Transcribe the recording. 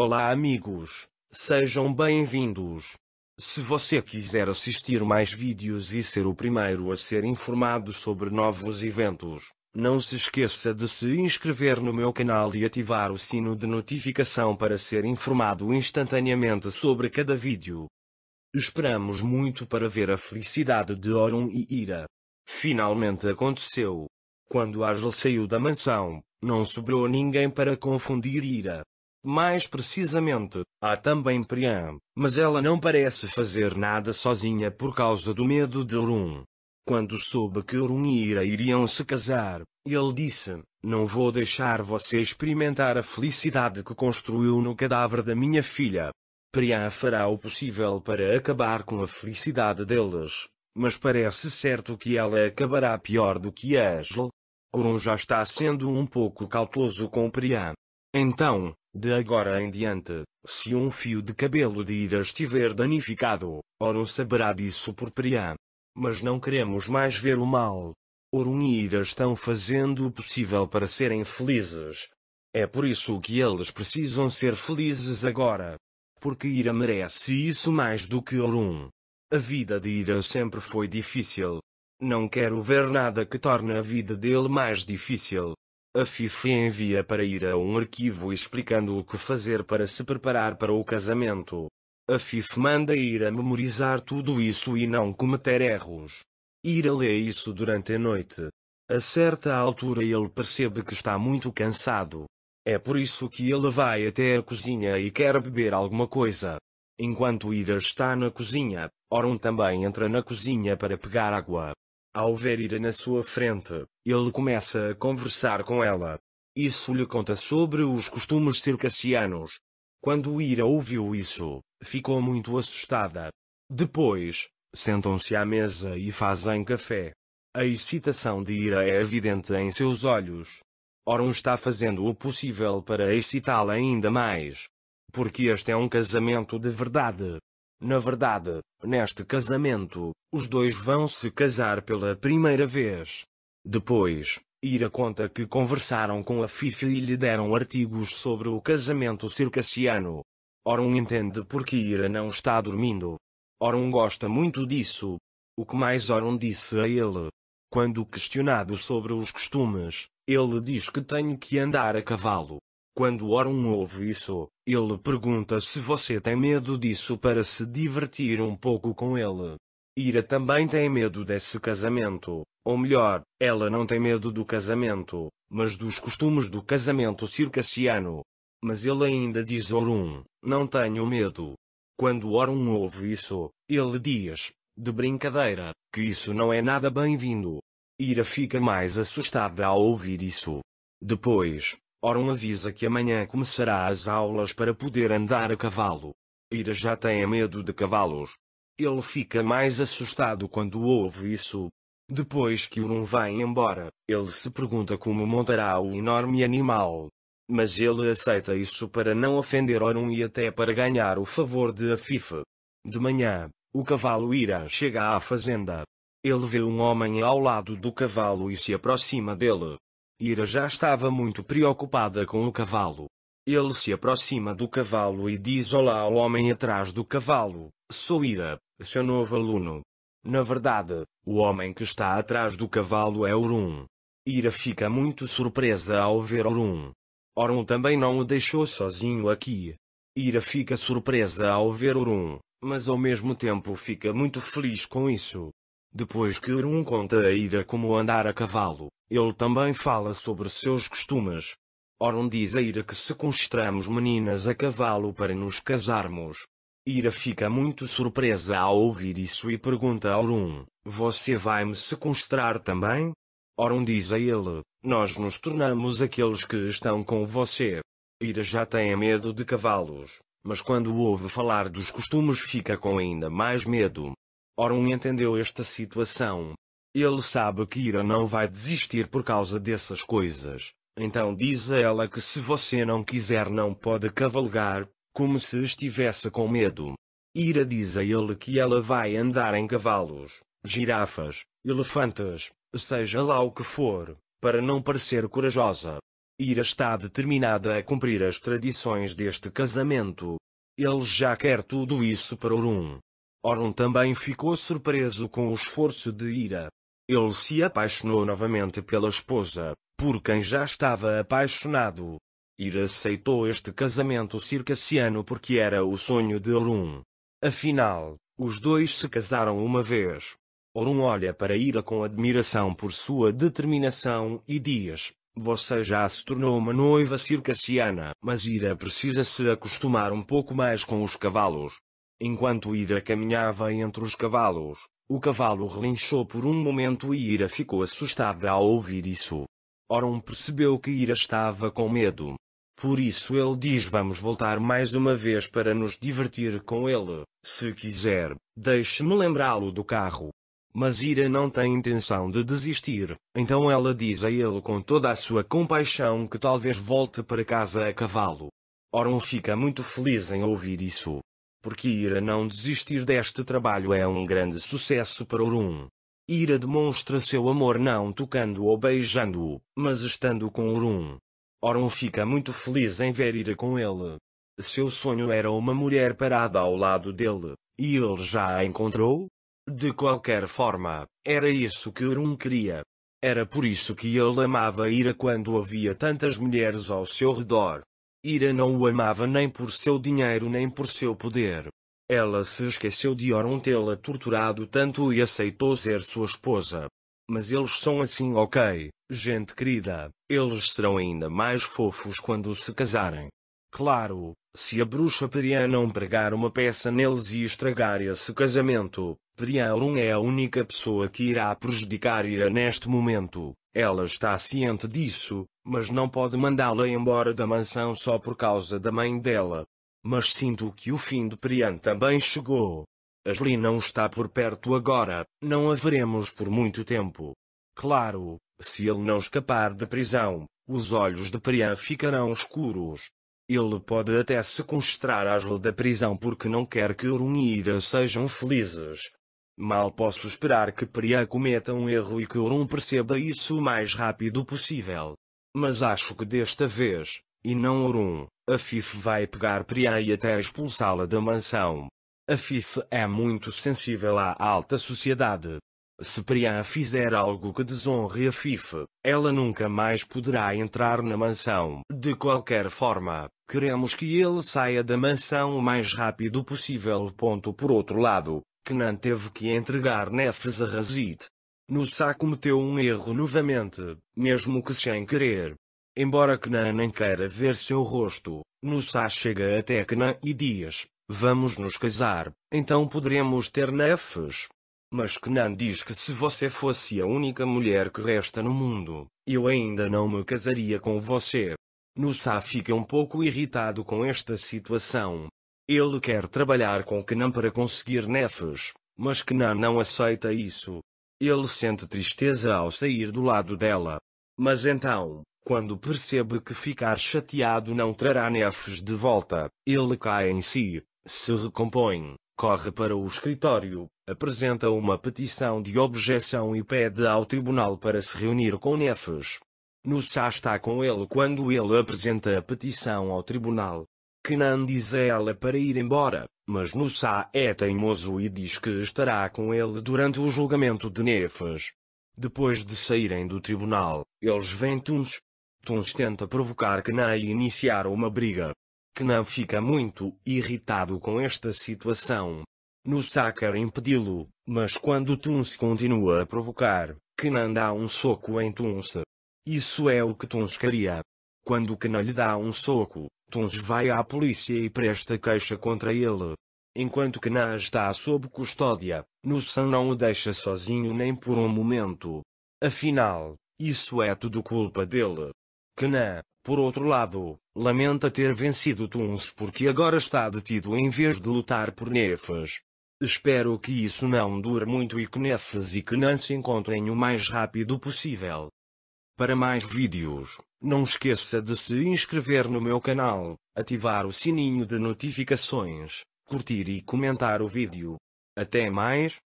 Olá amigos, sejam bem-vindos. Se você quiser assistir mais vídeos e ser o primeiro a ser informado sobre novos eventos, não se esqueça de se inscrever no meu canal e ativar o sino de notificação para ser informado instantaneamente sobre cada vídeo. Esperamos muito para ver a felicidade de Orun e Ira. Finalmente aconteceu. Quando Ágil saiu da mansão, não sobrou ninguém para confundir Ira. Mais precisamente, há também Priam, mas ela não parece fazer nada sozinha por causa do medo de Orun. Quando soube que Orun e Ira iriam se casar, ele disse, não vou deixar você experimentar a felicidade que construiu no cadáver da minha filha. Priam fará o possível para acabar com a felicidade deles, mas parece certo que ela acabará pior do que Aslo. Orun já está sendo um pouco cauteloso com Priam. Então, de agora em diante, se um fio de cabelo de Ira estiver danificado, Orun saberá disso por Priam. Mas não queremos mais ver o mal. Orun e Ira estão fazendo o possível para serem felizes. É por isso que eles precisam ser felizes agora. Porque Ira merece isso mais do que Orun. A vida de Ira sempre foi difícil. Não quero ver nada que torne a vida dele mais difícil. A FIFA envia para ir a um arquivo explicando o que fazer para se preparar para o casamento. A FIFA manda ir a memorizar tudo isso e não cometer erros. Ir a ler isso durante a noite. A certa altura ele percebe que está muito cansado. É por isso que ele vai até a cozinha e quer beber alguma coisa. Enquanto Ira está na cozinha, Oron também entra na cozinha para pegar água. Ao ver Ira na sua frente, ele começa a conversar com ela. Isso lhe conta sobre os costumes circassianos. Quando Ira ouviu isso, ficou muito assustada. Depois, sentam-se à mesa e fazem café. A excitação de Ira é evidente em seus olhos. Oron está fazendo o possível para excitá-la ainda mais. Porque este é um casamento de verdade. Na verdade, neste casamento, os dois vão se casar pela primeira vez. Depois, Ira conta que conversaram com a Fifi e lhe deram artigos sobre o casamento circassiano. Orun entende porque Ira não está dormindo. Orun gosta muito disso. O que mais Orun disse a ele? Quando questionado sobre os costumes, ele diz que tenho que andar a cavalo. Quando Orum ouve isso, ele pergunta se você tem medo disso para se divertir um pouco com ele. Ira também tem medo desse casamento, ou melhor, ela não tem medo do casamento, mas dos costumes do casamento circassiano. Mas ele ainda diz Orum, não tenho medo. Quando Orum ouve isso, ele diz, de brincadeira, que isso não é nada bem-vindo. Ira fica mais assustada ao ouvir isso. Depois, Oron avisa que amanhã começará as aulas para poder andar a cavalo. Ira já tem medo de cavalos. Ele fica mais assustado quando ouve isso. Depois que Orun vai embora, ele se pergunta como montará o enorme animal. Mas ele aceita isso para não ofender Orun e até para ganhar o favor de Afife. De manhã, o cavalo Ira chega à fazenda. Ele vê um homem ao lado do cavalo e se aproxima dele. Ira já estava muito preocupada com o cavalo. Ele se aproxima do cavalo e diz olá ao homem atrás do cavalo: Sou Ira, seu novo aluno. Na verdade, o homem que está atrás do cavalo é Orun. Ira fica muito surpresa ao ver Orun. Orun também não o deixou sozinho aqui. Ira fica surpresa ao ver Orun, mas ao mesmo tempo fica muito feliz com isso. Depois que Urum conta a ira como andar a cavalo, ele também fala sobre seus costumes. Orum diz a ira que sequestramos meninas a cavalo para nos casarmos. Ira fica muito surpresa ao ouvir isso e pergunta a Orum, você vai-me sequestrar também? Orum diz a ele, nós nos tornamos aqueles que estão com você. Ira já tem medo de cavalos, mas quando ouve falar dos costumes fica com ainda mais medo. Orun entendeu esta situação. Ele sabe que Ira não vai desistir por causa dessas coisas, então diz a ela que se você não quiser não pode cavalgar, como se estivesse com medo. Ira diz a ele que ela vai andar em cavalos, girafas, elefantes, seja lá o que for, para não parecer corajosa. Ira está determinada a cumprir as tradições deste casamento. Ele já quer tudo isso para Orun. Orlon também ficou surpreso com o esforço de Ira. Ele se apaixonou novamente pela esposa, por quem já estava apaixonado. Ira aceitou este casamento circassiano porque era o sonho de Orun. Afinal, os dois se casaram uma vez. Orun olha para Ira com admiração por sua determinação e diz: Você já se tornou uma noiva circassiana, mas Ira precisa se acostumar um pouco mais com os cavalos. Enquanto Ira caminhava entre os cavalos, o cavalo relinchou por um momento e Ira ficou assustada ao ouvir isso. Oron percebeu que Ira estava com medo. Por isso ele diz vamos voltar mais uma vez para nos divertir com ele, se quiser, deixe-me lembrá-lo do carro. Mas Ira não tem intenção de desistir, então ela diz a ele com toda a sua compaixão que talvez volte para casa a cavalo. Oron fica muito feliz em ouvir isso porque Ira não desistir deste trabalho é um grande sucesso para Orum. Ira demonstra seu amor não tocando ou beijando-o, mas estando com Orum. Orum fica muito feliz em ver Ira com ele. Seu sonho era uma mulher parada ao lado dele, e ele já a encontrou? De qualquer forma, era isso que Orum queria. Era por isso que ele amava Ira quando havia tantas mulheres ao seu redor. Ira não o amava nem por seu dinheiro nem por seu poder. Ela se esqueceu de Oron tê-la torturado tanto e aceitou ser sua esposa. Mas eles são assim ok, gente querida, eles serão ainda mais fofos quando se casarem. Claro, se a bruxa Perian não pregar uma peça neles e estragar esse casamento, Perian é a única pessoa que irá prejudicar Ira neste momento, ela está ciente disso, mas não pode mandá-la embora da mansão só por causa da mãe dela. Mas sinto que o fim de Prian também chegou. Asli não está por perto agora, não a veremos por muito tempo. Claro, se ele não escapar da prisão, os olhos de Prian ficarão escuros. Ele pode até sequestrar Asli da prisão porque não quer que Orunira sejam felizes, Mal posso esperar que Priya cometa um erro e que Orun perceba isso o mais rápido possível. Mas acho que desta vez, e não Orun, a Fife vai pegar Priya e até expulsá-la da mansão. A Fife é muito sensível à alta sociedade. Se Priya fizer algo que desonre a Fife, ela nunca mais poderá entrar na mansão. De qualquer forma, queremos que ele saia da mansão o mais rápido possível. Ponto por outro lado, Kenan teve que entregar Nefes a Razid. Nussá cometeu um erro novamente, mesmo que sem querer. Embora Kenan nem queira ver seu rosto, Nussá chega até Kenan e diz, vamos nos casar, então poderemos ter Nefes. Mas Kenan diz que se você fosse a única mulher que resta no mundo, eu ainda não me casaria com você. Nussá fica um pouco irritado com esta situação, ele quer trabalhar com Kenan para conseguir Nefes, mas Kenan não aceita isso. Ele sente tristeza ao sair do lado dela. Mas então, quando percebe que ficar chateado não trará Nefes de volta, ele cai em si, se recompõe, corre para o escritório, apresenta uma petição de objeção e pede ao tribunal para se reunir com Nefes. Nussá está com ele quando ele apresenta a petição ao tribunal. Kenan diz a ela para ir embora, mas Nussá é teimoso e diz que estará com ele durante o julgamento de Nefas. Depois de saírem do tribunal, eles vêm Tuns. Tuns tenta provocar que e iniciar uma briga. Kenan fica muito irritado com esta situação. Nussá quer impedi-lo, mas quando Tuns continua a provocar, Kenan dá um soco em Tuns. Isso é o que Tuns queria. Quando o lhe dá um soco, Tons vai à polícia e presta queixa contra ele. Enquanto Cana está sob custódia, Nussan não o deixa sozinho nem por um momento. Afinal, isso é tudo culpa dele. Cana, por outro lado, lamenta ter vencido Tuns porque agora está detido em vez de lutar por Nefas. Espero que isso não dure muito e que Nefas e Canan se encontrem o mais rápido possível. Para mais vídeos, não esqueça de se inscrever no meu canal, ativar o sininho de notificações, curtir e comentar o vídeo. Até mais!